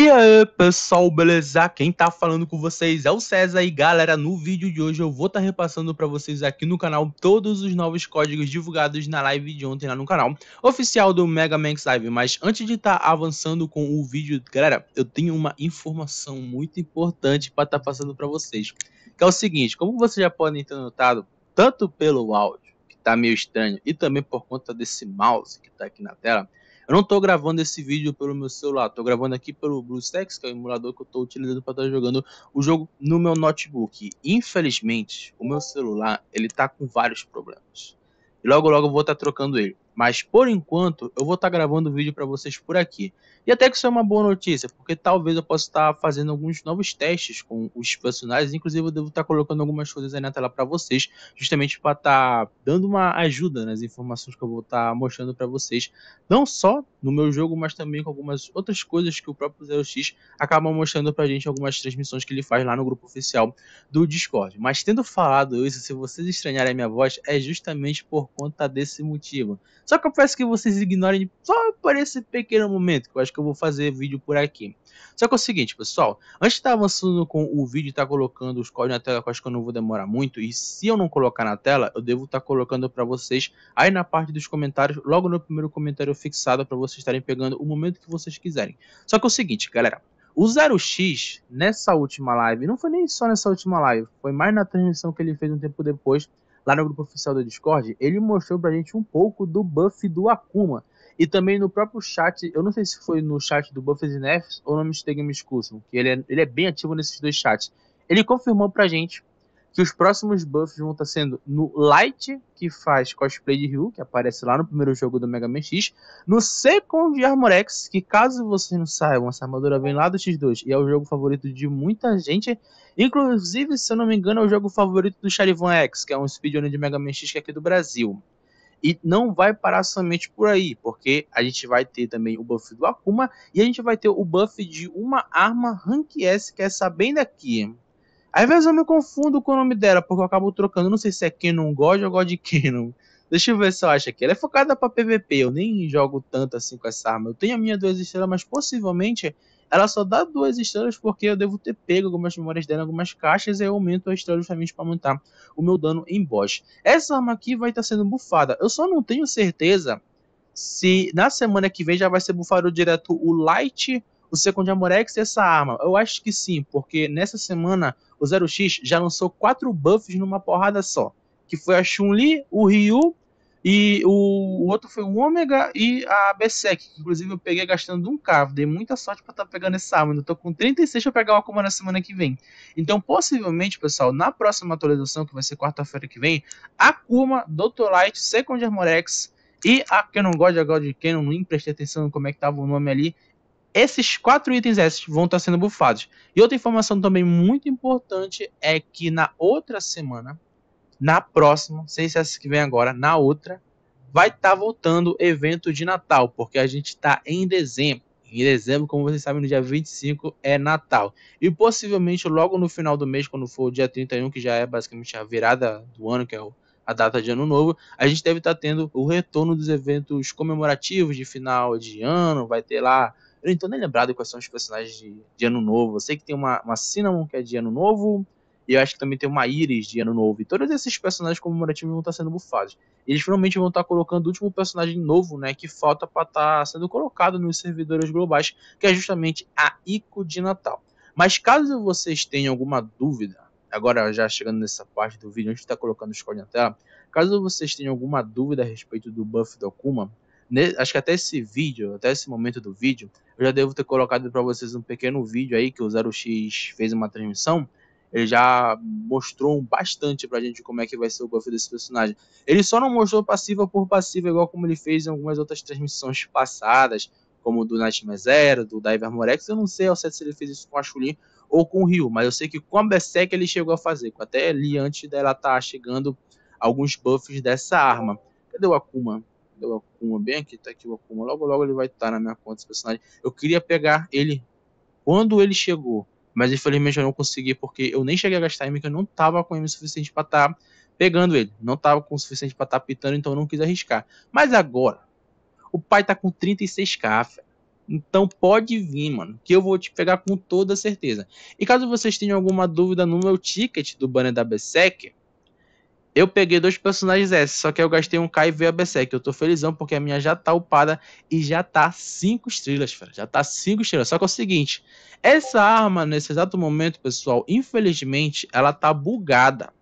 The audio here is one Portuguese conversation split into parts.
E aí pessoal, beleza? Quem tá falando com vocês é o César e galera, no vídeo de hoje eu vou estar tá repassando para vocês aqui no canal todos os novos códigos divulgados na live de ontem lá no canal oficial do Mega Man X Live. Mas antes de estar tá avançando com o vídeo, galera, eu tenho uma informação muito importante para estar tá passando para vocês, que é o seguinte, como vocês já podem ter notado, tanto pelo áudio, que tá meio estranho, e também por conta desse mouse que tá aqui na tela, eu não estou gravando esse vídeo pelo meu celular, estou gravando aqui pelo BlueStacks, que é o emulador que eu estou utilizando para estar tá jogando o jogo no meu notebook. Infelizmente, o meu celular ele tá com vários problemas. E logo logo eu vou estar tá trocando ele. Mas por enquanto, eu vou estar tá gravando vídeo para vocês por aqui. E até que isso é uma boa notícia, porque talvez eu possa estar tá fazendo alguns novos testes com os personagens. Inclusive, eu devo estar tá colocando algumas coisas aí na tela para vocês, justamente para estar tá dando uma ajuda nas informações que eu vou estar tá mostrando para vocês. Não só no meu jogo, mas também com algumas outras coisas que o próprio Zero X acaba mostrando para a gente, algumas transmissões que ele faz lá no grupo oficial do Discord. Mas tendo falado isso, se vocês estranharem a minha voz, é justamente por conta desse motivo. Só que eu peço que vocês ignorem só por esse pequeno momento, que eu acho que eu vou fazer vídeo por aqui. Só que é o seguinte, pessoal, antes de estar avançando com o vídeo e tá colocando os códigos na tela, que eu acho que eu não vou demorar muito, e se eu não colocar na tela, eu devo estar tá colocando para vocês aí na parte dos comentários, logo no primeiro comentário fixado, para vocês estarem pegando o momento que vocês quiserem. Só que é o seguinte, galera, o 0x, nessa última live, não foi nem só nessa última live, foi mais na transmissão que ele fez um tempo depois, lá no grupo oficial do Discord, ele mostrou pra gente um pouco do buff do Akuma. E também no próprio chat, eu não sei se foi no chat do Buffers e Nefs ou no Mr. Game Excursion, que ele é, ele é bem ativo nesses dois chats. Ele confirmou pra gente que os próximos buffs vão estar tá sendo no Light, que faz cosplay de Ryu, que aparece lá no primeiro jogo do Mega Man X, no Second de X, que caso vocês não saibam, essa armadura vem lá do X2 e é o jogo favorito de muita gente, inclusive, se eu não me engano, é o jogo favorito do Charivan X, que é um speedrun de Mega Man X que é aqui do Brasil. E não vai parar somente por aí, porque a gente vai ter também o buff do Akuma e a gente vai ter o buff de uma arma Rank S, que é essa bem daqui, às vezes eu me confundo com o nome dela, porque eu acabo trocando. Não sei se é Canon God ou God Canon. Deixa eu ver se eu acho aqui. Ela é focada para PVP. Eu nem jogo tanto assim com essa arma. Eu tenho a minha duas estrelas, mas possivelmente ela só dá duas estrelas porque eu devo ter pego algumas memórias dela em algumas caixas e eu aumento as estrelas justamente para aumentar o meu dano em boss. Essa arma aqui vai estar tá sendo bufada. Eu só não tenho certeza se na semana que vem já vai ser bufado direto o Light o Second Amorex e essa arma? Eu acho que sim, porque nessa semana o Zero X já lançou quatro buffs numa porrada só. Que foi a Chun-Li, o Ryu e o, o, outro foi o Ômega e a Berserk. Inclusive eu peguei gastando um carro. Dei muita sorte para estar tá pegando essa arma. Eu tô com 36 para pegar uma Akuma na semana que vem. Então possivelmente, pessoal, na próxima atualização, que vai ser quarta-feira que vem, a Akuma, Dr. Light, Second Amorex... E a Canon God, a God Canon, não prestei atenção como é que tava o nome ali esses quatro itens esses vão estar sendo bufados. E outra informação também muito importante é que na outra semana, na próxima, sem se essa que vem agora, na outra, vai estar voltando evento de Natal, porque a gente está em dezembro. Em dezembro, como vocês sabem, no dia 25 é Natal. E possivelmente logo no final do mês, quando for o dia 31, que já é basicamente a virada do ano, que é a data de ano novo, a gente deve estar tendo o retorno dos eventos comemorativos de final de ano, vai ter lá eu não tô nem lembrado quais são os personagens de, de Ano Novo. Eu sei que tem uma, uma Cinnamon que é de Ano Novo, e eu acho que também tem uma Iris de Ano Novo. E todos esses personagens comemorativos vão estar sendo bufados. Eles finalmente vão estar colocando o último personagem novo, né? Que falta para estar tá sendo colocado nos servidores globais, que é justamente a Ico de Natal. Mas caso vocês tenham alguma dúvida, agora já chegando nessa parte do vídeo, onde está colocando os códigos na tela, caso vocês tenham alguma dúvida a respeito do buff do Akuma, acho que até esse vídeo, até esse momento do vídeo, eu já devo ter colocado para vocês um pequeno vídeo aí que o Zero X fez uma transmissão. Ele já mostrou bastante pra gente como é que vai ser o buff desse personagem. Ele só não mostrou passiva por passiva, igual como ele fez em algumas outras transmissões passadas, como do Nightmare Zero, do Diver Morex. Eu não sei ao certo se ele fez isso com a Chulin ou com o Rio, mas eu sei que com a Berserk ele chegou a fazer. Até ali antes dela estar tá chegando alguns buffs dessa arma. Cadê o Akuma? o Akuma bem aqui, tá aqui o Akuma, logo logo ele vai estar tá na minha conta, esse personagem. Eu queria pegar ele quando ele chegou, mas infelizmente eu não consegui, porque eu nem cheguei a gastar M, que eu não tava com M suficiente para estar tá pegando ele, não tava com o suficiente para estar tá pitando, então eu não quis arriscar. Mas agora, o pai tá com 36k, fé. Então pode vir, mano, que eu vou te pegar com toda certeza. E caso vocês tenham alguma dúvida no meu ticket do banner da Bsec eu peguei dois personagens S, só que eu gastei um K e veio a Berserk. Eu tô felizão porque a minha já tá upada e já tá 5 estrelas, cara. Já tá 5 estrelas. Só que é o seguinte, essa arma nesse exato momento, pessoal, infelizmente, ela tá bugada.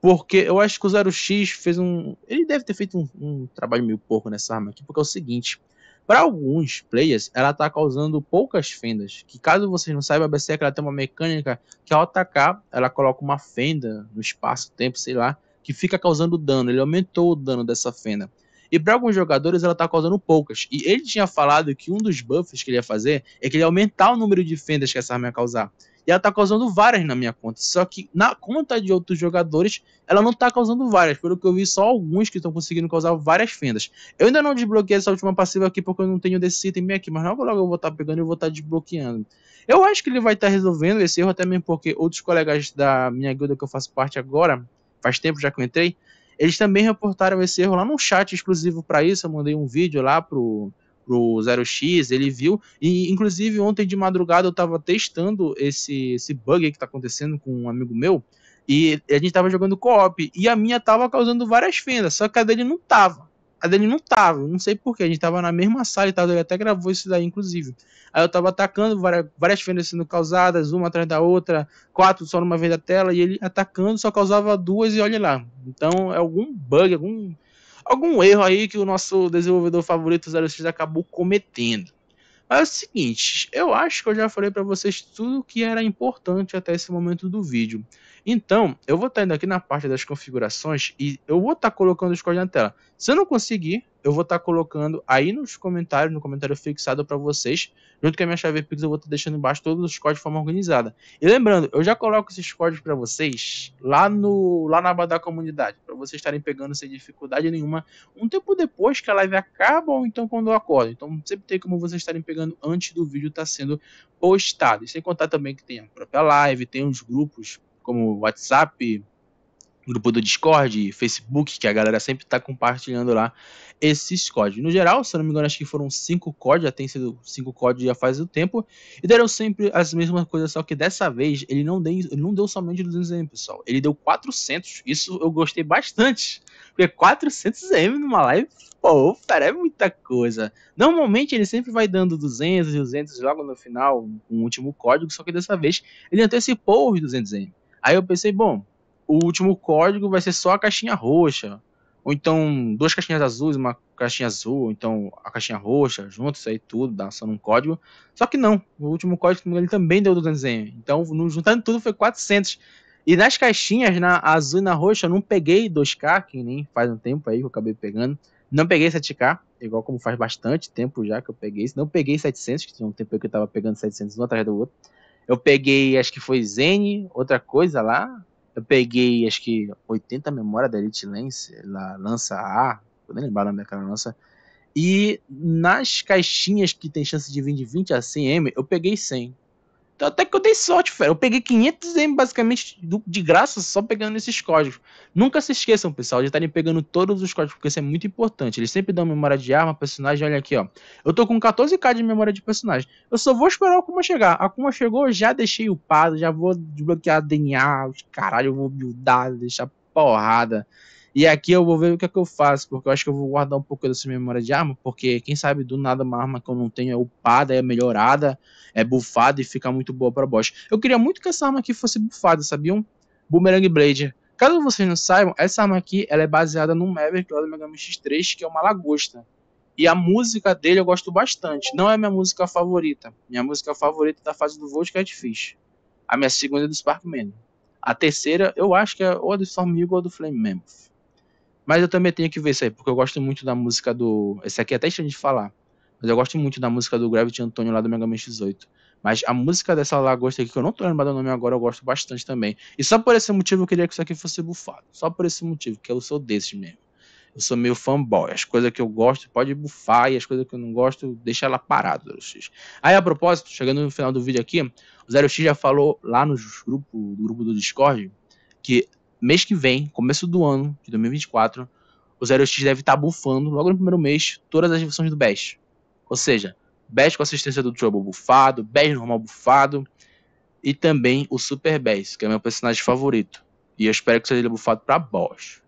Porque eu acho que o Zero X fez um... Ele deve ter feito um, um trabalho meio pouco nessa arma aqui, porque é o seguinte... Para alguns players, ela tá causando poucas fendas. Que caso vocês não saibam, a Berserk ela tem uma mecânica que ao atacar, ela coloca uma fenda no espaço-tempo, sei lá, que fica causando dano. Ele aumentou o dano dessa fenda. E para alguns jogadores ela tá causando poucas. E ele tinha falado que um dos buffs que ele ia fazer é que ele ia aumentar o número de fendas que essa arma ia causar. E ela tá causando várias na minha conta. Só que na conta de outros jogadores, ela não tá causando várias. Pelo que eu vi, só alguns que estão conseguindo causar várias fendas. Eu ainda não desbloqueei essa última passiva aqui porque eu não tenho desse item aqui. Mas logo logo eu vou estar tá pegando e vou estar tá desbloqueando. Eu acho que ele vai estar tá resolvendo esse erro, até mesmo porque outros colegas da minha guilda que eu faço parte agora faz tempo já que eu entrei, eles também reportaram esse erro lá num chat exclusivo para isso. Eu mandei um vídeo lá pro, pro Zero X, ele viu. E inclusive ontem de madrugada eu estava testando esse, esse bug que está acontecendo com um amigo meu. E a gente estava jogando co-op. E a minha estava causando várias fendas, só que a dele não tava. A dele não tava, não sei porquê. A gente tava na mesma sala e tal, ele até gravou isso daí, inclusive. Aí eu tava atacando, várias, fendas sendo causadas, uma atrás da outra, quatro só numa vez da tela, e ele atacando só causava duas e olha lá. Então é algum bug, algum, algum erro aí que o nosso desenvolvedor favorito 06 acabou cometendo é o seguinte, eu acho que eu já falei para vocês tudo que era importante até esse momento do vídeo. Então, eu vou estar indo aqui na parte das configurações e eu vou estar colocando os códigos na tela. Se eu não conseguir, eu vou estar tá colocando aí nos comentários, no comentário fixado para vocês, junto com a minha chave Pix, eu vou estar tá deixando embaixo todos os códigos de forma organizada. E lembrando, eu já coloco esses códigos para vocês lá no lá na aba da comunidade, para vocês estarem pegando sem dificuldade nenhuma, um tempo depois que a live acaba ou então quando eu acordo. Então sempre tem como vocês estarem pegando antes do vídeo estar tá sendo postado. E sem contar também que tem a própria live, tem os grupos como WhatsApp, grupo do Discord, Facebook, que a galera sempre está compartilhando lá esses códigos. No geral, se eu não me engano, acho que foram cinco códigos, já tem sido cinco códigos já faz o tempo, e deram sempre as mesmas coisas, só que dessa vez ele não deu, ele não deu somente 200 M, pessoal, ele deu 400, isso eu gostei bastante, porque 400 M numa live, pô, cara, é muita coisa. Normalmente ele sempre vai dando 200, 200 logo no final, um último código, só que dessa vez ele antecipou os 200 M. Aí eu pensei, bom, o último código vai ser só a caixinha roxa. Ou então, duas caixinhas azuis, uma caixinha azul, ou então a caixinha roxa, juntos aí tudo, dá só num código. Só que não, o último código ele também deu 200M. Então, juntando tudo foi 400. E nas caixinhas, na azul e na roxa, eu não peguei 2K, que nem faz um tempo aí que eu acabei pegando. Não peguei 7K, igual como faz bastante tempo já que eu peguei. Não peguei 700, que tinha um tempo que eu tava pegando 700 um atrás do outro. Eu peguei, acho que foi Zen, outra coisa lá, eu peguei, acho que 80 memória da Elite Lance, lá, lança A, vou nem lembrar o nome daquela lança. E nas caixinhas que tem chance de vir de 20 a 100 M, eu peguei 100. Então, até que eu dei sorte, velho Eu peguei 500 M basicamente de graça só pegando esses códigos. Nunca se esqueçam, pessoal, de estarem pegando todos os códigos, porque isso é muito importante. Eles sempre dão memória de arma, personagem. Olha aqui, ó. Eu tô com 14k de memória de personagem. Eu só vou esperar a Kuma chegar. A Kuma chegou, já deixei o pado, já vou desbloquear DNA, os caralho, eu vou buildar, deixar porrada. E aqui eu vou ver o que é que eu faço, porque eu acho que eu vou guardar um pouco dessa memória de arma, porque quem sabe do nada uma arma que eu não tenho é upada, é melhorada, é bufada e fica muito boa para boss. Eu queria muito que essa arma aqui fosse bufada, sabiam? Boomerang Blade. Caso vocês não saibam, essa arma aqui ela é baseada no Maverick lá do Mega Man X3, que é uma lagosta. E a música dele eu gosto bastante. Não é minha música favorita. Minha música favorita da fase do Volt Catfish. A minha segunda é do Sparkman. A terceira, eu acho que é ou do Storm ou do Flame Memph. Mas eu também tenho que ver isso aí, porque eu gosto muito da música do. Esse aqui é até estranho de falar. Mas eu gosto muito da música do Gravity Antonio lá do Mega Man X8. Mas a música dessa lagosta aqui, que eu não tô lembrando o nome agora, eu gosto bastante também. E só por esse motivo eu queria que isso aqui fosse bufado. Só por esse motivo, que eu sou desses mesmo. Eu sou meio fanboy. As coisas que eu gosto pode bufar e as coisas que eu não gosto, deixa ela parada, Zero X. Aí, a propósito, chegando no final do vídeo aqui, o Zero X já falou lá no grupo, no grupo do Discord que mês que vem, começo do ano de 2024, o Zero X deve estar tá bufando, logo no primeiro mês, todas as versões do Bash. Ou seja, Bash com assistência do Trouble bufado, Bash normal bufado, e também o Super Bash, que é meu personagem favorito. E eu espero que seja bufado para boss.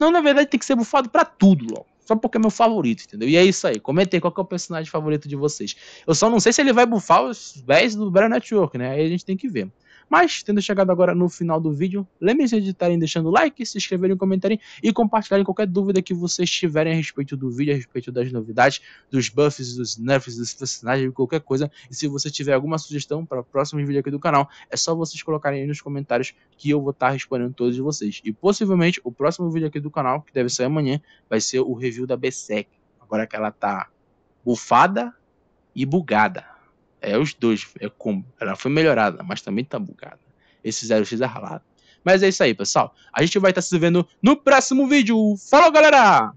Não, na verdade tem que ser bufado para tudo logo. Só porque é meu favorito, entendeu? E é isso aí. Comentei qual é o personagem favorito de vocês. Eu só não sei se ele vai bufar os 10 do Battle Network, né? Aí a gente tem que ver. Mas, tendo chegado agora no final do vídeo, lembrem-se de estarem deixando o like, se inscreverem, comentarem e compartilharem qualquer dúvida que vocês tiverem a respeito do vídeo, a respeito das novidades, dos buffs, dos nerfs, dos personagens, qualquer coisa. E se você tiver alguma sugestão para o próximo vídeo aqui do canal, é só vocês colocarem aí nos comentários que eu vou estar respondendo todos vocês. E possivelmente o próximo vídeo aqui do canal, que deve sair amanhã, vai ser o review da BSEC. Agora que ela tá bufada e bugada. É os dois, é como. Ela foi melhorada, mas também tá bugada. Esse 0x é ralado. Mas é isso aí, pessoal. A gente vai estar tá se vendo no próximo vídeo. Falou, galera!